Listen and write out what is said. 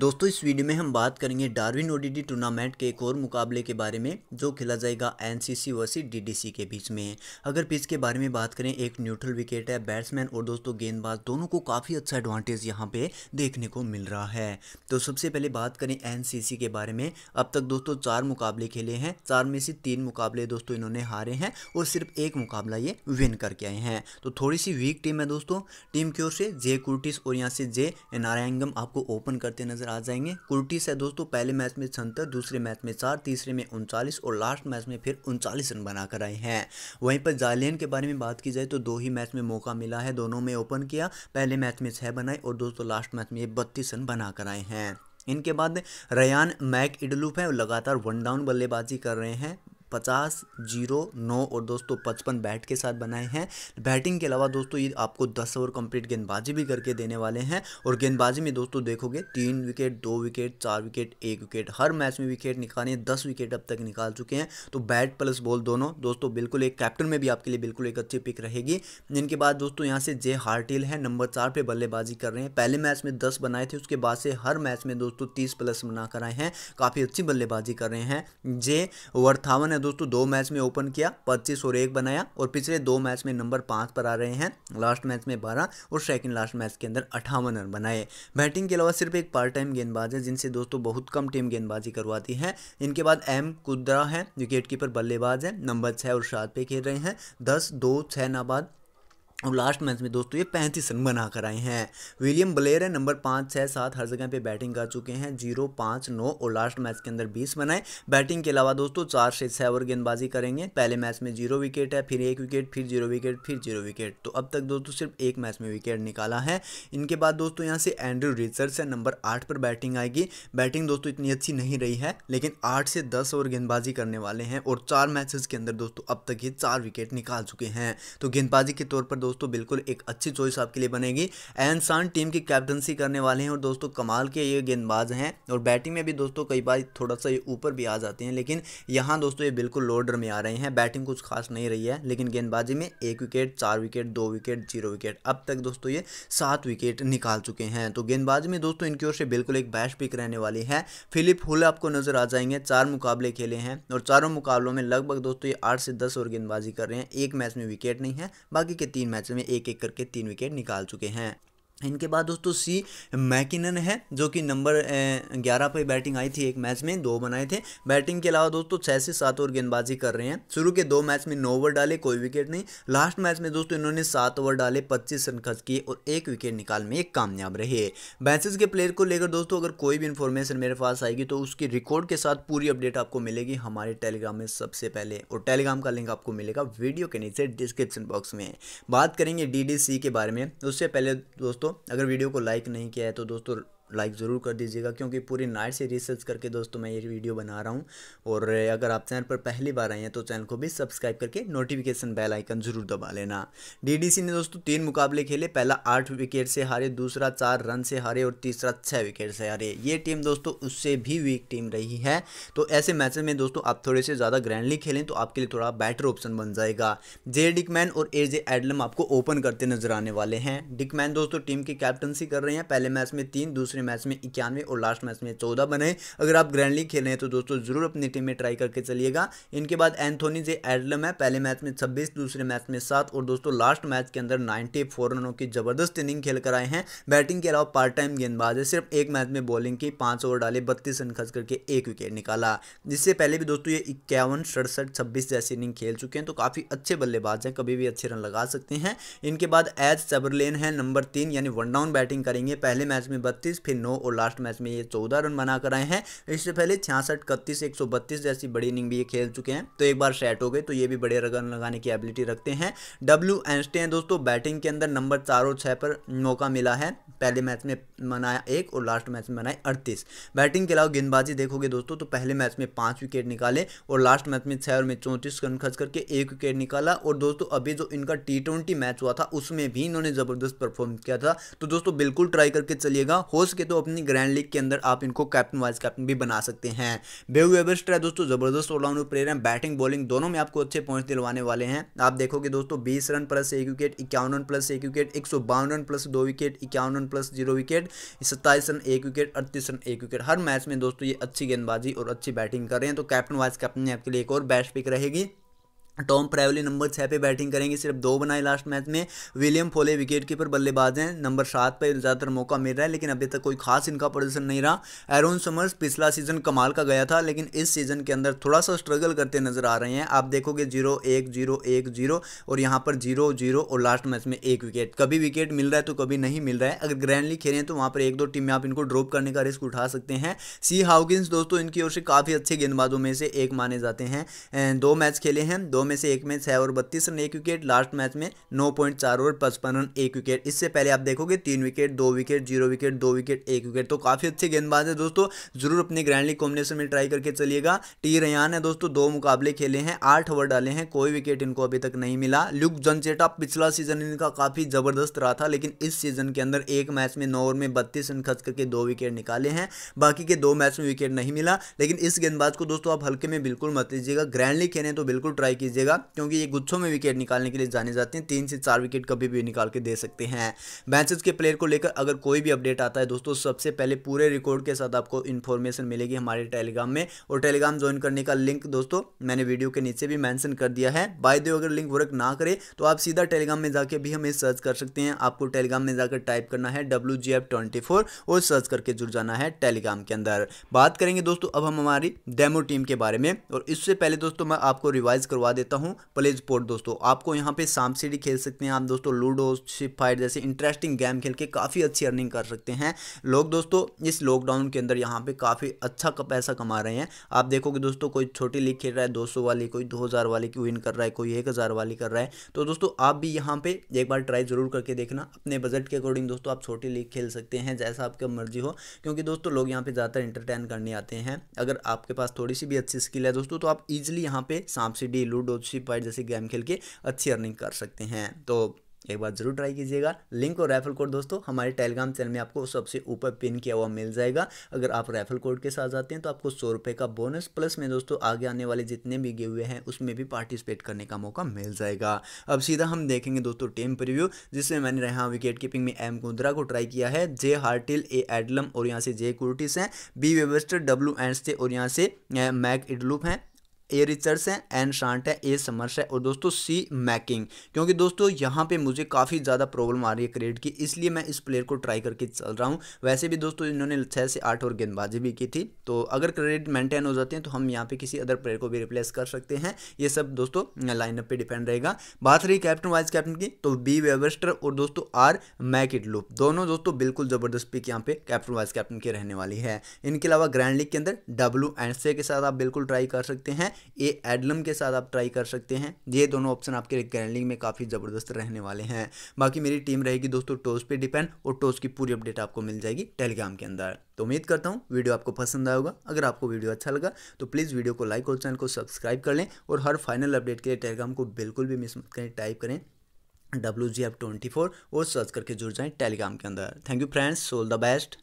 दोस्तों इस वीडियो में हम बात करेंगे डार्विन ओडीडी टूर्नामेंट के एक और मुकाबले के बारे में जो खेला जाएगा एनसीसी वर्सेस डीडीसी के बीच में अगर पिच के बारे में बात करें एक न्यूट्रल विकेट है बैट्समैन और दोस्तों गेंदबाज दोनों को काफ़ी अच्छा एडवांटेज यहाँ पे देखने को मिल रहा है तो सबसे पहले बात करें एन के बारे में अब तक दोस्तों चार मुकाबले खेले हैं चार में से तीन मुकाबले दोस्तों इन्होंने हारे हैं और सिर्फ एक मुकाबला ये विन करके आए हैं तो थोड़ी सी वीक टीम है दोस्तों टीम की ओर से जे कुर्टिस और यहाँ से जे नारायणगम आपको ओपन करते नजर नजर आ जाएंगे कुर्टिस है दोस्तों पहले मैच में छहत्तर दूसरे मैच में चार तीसरे में उनचालीस और लास्ट मैच में फिर उनचालीस रन बनाकर आए हैं वहीं पर जालियन के बारे में बात की जाए तो दो ही मैच में मौका मिला है दोनों में ओपन किया पहले मैच में छः बनाए और दोस्तों लास्ट मैच में ये बत्तीस रन बनाकर आए हैं इनके बाद रयान मैक इडलूफ है लगातार वन डाउन बल्लेबाजी कर रहे हैं पचास जीरो नौ और दोस्तों पचपन बैट के साथ बनाए हैं बैटिंग के अलावा दोस्तों ये आपको दस ओवर कंप्लीट गेंदबाजी भी करके देने वाले हैं और गेंदबाजी में दोस्तों देखोगे तीन विकेट दो विकेट चार विकेट एक विकेट हर मैच में विकेट निकाले दस विकेट अब तक निकाल चुके हैं तो बैट प्लस बॉल दोनों दोस्तों बिल्कुल एक कैप्टन में भी आपके लिए बिल्कुल एक अच्छी पिक रहेगी जिनके बाद दोस्तों यहाँ से जे हार्टिल है नंबर चार पर बल्लेबाजी कर रहे हैं पहले मैच में दस बनाए थे उसके बाद से हर मैच में दोस्तों तीस प्लस बनाकर आए हैं काफ़ी अच्छी बल्लेबाजी कर रहे हैं जे वर्थावन दोस्तों दो मैच में ओपन किया पच्चीस और एक बनाया और पिछले दो मैच में नंबर पांच पर आ रहे हैं लास्ट मैच में बारह और सेकेंड लास्ट मैच के अंदर अठावन रन बनाए बैटिंग के अलावा सिर्फ एक पार्ट टाइम गेंदबाज है जिनसे दोस्तों बहुत कम टीम गेंदबाजी करवाती है इनके बाद एम कुद्रा है विकेट कीपर बल्लेबाज है नंबर छह और सात पे खेल रहे हैं दस दो छह नाबाद और लास्ट मैच में दोस्तों ये पैंतीस रन बनाकर आए हैं विलियम ब्लेयर है नंबर पाँच छः सात हर जगह पे बैटिंग कर चुके हैं जीरो पाँच नौ और लास्ट मैच के अंदर बीस बनाए बैटिंग के अलावा दोस्तों चार से छः ओवर गेंदबाजी करेंगे पहले मैच में जीरो विकेट है फिर एक विकेट फिर जीरो विकेट फिर जीरो विकेट तो अब तक दोस्तों सिर्फ एक मैच में विकेट निकाला है इनके बाद दोस्तों यहाँ से एंड्रू रिचर्स है नंबर आठ पर बैटिंग आएगी बैटिंग दोस्तों इतनी अच्छी नहीं रही है लेकिन आठ से दस ओवर गेंदबाजी करने वाले हैं और चार मैचेस के अंदर दोस्तों अब तक ये चार विकेट निकाल चुके हैं तो गेंदबाजी के तौर पर दोस्तों दोस्तों बिल्कुल एक अच्छी चॉइस आपके लिए बनेगी एनसान टीम की कैप्टनसी करने वाले हैं और दोस्तों कमाल के ये गेंदबाज हैं और बैटिंग में भी दोस्तों कई बार थोड़ा सा ये ऊपर भी आ जाते हैं लेकिन यहाँ दोस्तों ये बिल्कुल लोडर में आ रहे हैं बैटिंग कुछ खास नहीं रही है लेकिन गेंदबाजी में एक विकेट चार विकेट दो विकेट जीरो विकेट अब तक दोस्तों ये सात विकेट निकाल चुके हैं तो गेंदबाजी में दोस्तों इनकी ओर से बिल्कुल एक बैश पिक रहने वाली है फिलिप हुल आपको नजर आ जाएंगे चार मुकाबले खेले हैं और चारों मुकाबलों में लगभग दोस्तों ये आठ से दस ओवर गेंदबाजी कर रहे हैं एक मैच में विकेट नहीं है बाकी के तीन मैच मैच में एक एक करके तीन विकेट निकाल चुके हैं इनके बाद दोस्तों सी मैकिनन है जो कि नंबर ग्यारह पर बैटिंग आई थी एक मैच में दो बनाए थे बैटिंग के अलावा दोस्तों छः से सात ओवर गेंदबाजी कर रहे हैं शुरू के दो मैच में नौ ओवर डाले कोई विकेट नहीं लास्ट मैच में दोस्तों इन्होंने सात ओवर डाले पच्चीस रन खर्च किए और एक विकेट निकाल में कामयाब रहे बैचेज के प्लेयर को लेकर दोस्तों अगर कोई भी इन्फॉर्मेशन मेरे पास आएगी तो उसकी रिकॉर्ड के साथ पूरी अपडेट आपको मिलेगी हमारे टेलीग्राम में सबसे पहले और टेलीग्राम का लिंक आपको मिलेगा वीडियो के नीचे डिस्क्रिप्शन बॉक्स में बात करेंगे डी के बारे में उससे पहले दोस्तों अगर वीडियो को लाइक नहीं किया है तो दोस्तों लाइक ज़रूर कर दीजिएगा क्योंकि पूरी नाइट से रिसर्च करके दोस्तों मैं ये वीडियो बना रहा हूँ और अगर आप चैनल पर पहली बार आए हैं तो चैनल को भी सब्सक्राइब करके नोटिफिकेशन बेल आइकन ज़रूर दबा लेना डीडीसी ने दोस्तों तीन मुकाबले खेले पहला आठ विकेट से हारे दूसरा चार रन से हारे और तीसरा छः विकेट से हारे ये टीम दोस्तों उससे भी वीक टीम रही है तो ऐसे मैच में दोस्तों आप थोड़े से ज़्यादा ग्रैंडली खेलें तो आपके लिए थोड़ा बेटर ऑप्शन बन जाएगा जे डिकमैन और ए जे एडलम आपको ओपन करते नजर आने वाले हैं डिकमैन दोस्तों टीम की कैप्टनसी कर रहे हैं पहले मैच में तीन दूसरे पिछले मैच में इक्यानवे और लास्ट मैच में चौदह बने अगर आप ग्रैंड लीग खेल रहे हैं तो दोस्तों जरूर अपनी टीम में ट्राई करके चलिएगा इनके बाद एंथोनी जे एडलम है पहले मैच में छब्बीस दूसरे मैच में सात और दोस्तों लास्ट मैच के अंदर नाइन्टी रनों की जबरदस्त इनिंग खेल कर आए हैं बैटिंग के अलावा पार्ट टाइम गेंदबाज है सिर्फ एक मैच में बॉलिंग की पांच ओवर डाले बत्तीस रन खर्च करके एक विकेट निकाला जिससे पहले भी दोस्तों ये इक्यावन सड़सठ छब्बीस जैसी इनिंग खेल चुके हैं तो काफ़ी अच्छे बल्लेबाज हैं कभी भी अच्छे रन लगा सकते हैं इनके बाद एज सबरलेन है नंबर तीन यानी वन डाउन बैटिंग करेंगे पहले मैच में बत्तीस के नौ और लास्ट मैच में ये चौदह रन बना कर आए हैं इससे पहले छियासठ इकतीस एक जैसी बड़ी इनिंग भी ये खेल चुके हैं तो एक बार सेट हो गए तो ये भी बड़े रन लगाने की एबिलिटी रखते हैं डब्ल्यू हैं दोस्तों बैटिंग के अंदर नंबर चार और छः पर मौका मिला है पहले मैच में बनाया एक और लास्ट मैच में बनाए अड़तीस बैटिंग के अलावा गेंदबाजी देखोगे दोस्तों तो पहले मैच में पाँच विकेट निकाले और लास्ट मैच में छः और में चौंतीस रन खर्च करके एक विकेट निकाला और दोस्तों अभी जो इनका टी ट्वेंटी मैच हुआ था उसमें भी इन्होंने ज़बरदस्त परफॉर्म किया था तो दोस्तों बिल्कुल ट्राई करके चलिएगा हो सके तो अपनी ग्रैंड लीग के अंदर आप इनको कैप्टन वाइस कैप्टन भी बना सकते हैं बेहू एबरस्टर है दोस्तों जबरदस्त ऑलराउंड प्लेयर हैं बैटिंग बॉलिंग दोनों में आपको अच्छे पॉइंट दिलवाने वाले हैं आप देखोगे दोस्तों बीस रन प्लस एक विकेट इक्यावन रन प्लस एक विकेट एक रन प्लस दो विकेट इक्यावन रन प्लस जीरो विकेट सत्ताईस रन एक विकेट अड़तीस रन एक विकेट हर मैच में दोस्तों ये अच्छी गेंदबाजी और अच्छी बैटिंग कर रहे हैं तो कैप्टन वाइस कैप्टन आपके लिए एक और बेस्ट पिक रहेगी टॉम प्रेवली नंबर छः पे बैटिंग करेंगे सिर्फ दो बनाए लास्ट मैच में विलियम फोले विकेट कीपर बल्लेबाज हैं नंबर सात पर ज़्यादातर मौका मिल रहा है लेकिन अभी तक कोई खास इनका प्रदर्शन नहीं रहा एरोन समर्स पिछला सीजन कमाल का गया था लेकिन इस सीजन के अंदर थोड़ा सा स्ट्रगल करते नजर आ रहे हैं आप देखोगे जीरो एक जीरो एक जीरो और यहाँ पर जीरो जीरो और लास्ट मैच में एक विकेट कभी विकेट मिल रहा है तो कभी नहीं मिल रहा है अगर ग्रैंडली खेलें तो वहाँ पर एक दो टीम में आप इनको ड्रॉप करने का रिस्क उठा सकते हैं सी हाउगिन्स दोस्तों इनकी ओर से काफ़ी अच्छे गेंदबाजों में से एक माने जाते हैं दो मैच खेले हैं दो में से एक में छः ओवर बत्तीस रन एक विकेट लास्ट मैच में नौ पॉइंट चार ओवर पचपन रन एक विकेट इससे पहले आप देखोगे तीन विकेट दो विकेट जीरो विकेट दो विकेट एक विकेट तो काफ़ी अच्छे गेंदबाज है दोस्तों जरूर अपने ग्रैंड लीग कॉम्बिनेशन में ट्राई करके चलिएगा टी रयान है दोस्तों दो मुकाबले खेले हैं आठ ओवर डाले हैं कोई विकेट इनको अभी तक नहीं मिला लुक जनचेटा पिछला सीजन इनका काफ़ी ज़बरदस्त रहा था लेकिन इस सीजन के अंदर एक मैच में नौ ओवर में बत्तीस रन खर्च करके दो विकेट निकाले हैं बाकी के दो मैच में विकेट नहीं मिला लेकिन इस गेंदबाज को दोस्तों आप हल्के में बिल्कुल मत लीजिएगा ग्रैंड लीग खेलें तो बिल्कुल ट्राई कीजिए दीजिएगा क्योंकि ये गुच्छों में विकेट निकालने के लिए जाने जाते हैं तीन से चार विकेट कभी भी निकाल के दे सकते हैं मैचेस के प्लेयर को लेकर अगर कोई भी अपडेट आता है दोस्तों सबसे पहले पूरे रिकॉर्ड के साथ आपको इन्फॉर्मेशन मिलेगी हमारे टेलीग्राम में और टेलीग्राम ज्वाइन करने का लिंक दोस्तों मैंने वीडियो के नीचे भी मैंशन कर दिया है बाय दे अगर लिंक वर्क ना करे तो आप सीधा टेलीग्राम में जाकर भी हमें सर्च कर सकते हैं आपको टेलीग्राम में जाकर टाइप करना है डब्ल्यू और सर्च करके जुड़ जाना है टेलीग्राम के अंदर बात करेंगे दोस्तों अब हम हमारी डेमो टीम के बारे में और इससे पहले दोस्तों मैं आपको रिवाइज करवा दे देता हूँ प्ले स्पोर्ट दोस्तों आपको यहाँ पे सांप सीढ़ी खेल सकते हैं आप दोस्तों लूडो शिप फाइट जैसे इंटरेस्टिंग गेम खेल के काफ़ी अच्छी अर्निंग कर सकते हैं लोग दोस्तों इस लॉकडाउन के अंदर यहाँ पे काफ़ी अच्छा पैसा कमा रहे हैं आप देखोगे दोस्तों कोई छोटी लीग खेल रहा है दो वाली कोई दो वाली की विन कर रहा है कोई एक वाली कर रहा है तो दोस्तों आप भी यहाँ पर एक बार ट्राई ज़रूर करके देखना अपने बजट के अकॉर्डिंग दोस्तों आप छोटी लीग खेल सकते हैं जैसा आपकी मर्जी हो क्योंकि दोस्तों लोग यहाँ पर ज़्यादातर इंटरटेन करने आते हैं अगर आपके पास थोड़ी सी भी अच्छी स्किल है दोस्तों तो आप इजिली यहाँ पे सांप सीढ़ी लूडो दो थ्री पॉइंट जैसे गेम खेल के अच्छी अर्निंग कर सकते हैं तो एक बार जरूर ट्राई कीजिएगा लिंक और रेफरल कोड दोस्तों हमारे टेलीग्राम चैनल में आपको सबसे ऊपर पिन किया हुआ मिल जाएगा अगर आप रेफरल कोड के साथ जाते हैं तो आपको सौ रुपये का बोनस प्लस में दोस्तों आगे आने वाले जितने भी गे हुए हैं उसमें भी पार्टिसिपेट करने का मौका मिल जाएगा अब सीधा हम देखेंगे दोस्तों टीम प्रिव्यू जिसमें मैंने रहा विकेट कीपिंग में एम कुंद्रा को ट्राई किया है जे हार्टिल ए एडलम और यहाँ से जे कुर्टिस हैं बी वेबस्टर डब्ल्यू एंडस्टे और यहाँ से मैक इडलूप हैं ए रिचर्स हैं एन शांट है ए समर्स है और दोस्तों सी मैकिंग क्योंकि दोस्तों यहाँ पे मुझे काफ़ी ज़्यादा प्रॉब्लम आ रही है क्रिएट की इसलिए मैं इस प्लेयर को ट्राई करके चल रहा हूँ वैसे भी दोस्तों इन्होंने छः से आठ और गेंदबाजी भी की थी तो अगर क्रेडिट मेंटेन हो जाते हैं तो हम यहाँ पे किसी अदर प्लेयर को भी रिप्लेस कर सकते हैं ये सब दोस्तों लाइनअप पर डिपेंड रहेगा बात रही कैप्टन वाइस कैप्टन की तो बी वेबस्टर और दोस्तों आर मैकिट लूप दोनों दोस्तों बिल्कुल ज़बरदस्त पिक यहाँ पे कैप्टन वाइस कैप्टन की रहने वाली है इनके अलावा ग्रैंड लीग के अंदर डब्ल्यू एंड से के साथ आप बिल्कुल ट्राई कर सकते हैं ए एडलम के साथ आप ट्राई कर सकते हैं ये दोनों ऑप्शन आपके ग्रैंडिंग में काफ़ी ज़बरदस्त रहने वाले हैं बाकी मेरी टीम रहेगी दोस्तों टोस पे डिपेंड और टोस की पूरी अपडेट आपको मिल जाएगी टेलीग्राम के अंदर तो उम्मीद करता हूँ वीडियो आपको पसंद आया होगा अगर आपको वीडियो अच्छा लगा तो प्लीज़ वीडियो को लाइक और चैनल को सब्सक्राइब कर लें और हर फाइनल अपडेट के लिए टेलीग्राम को बिल्कुल भी मिस मत करें टाइप करें W G F twenty four और सर्च करके जुड़ जाएं टेलीग्राम के अंदर thank you friends so all the best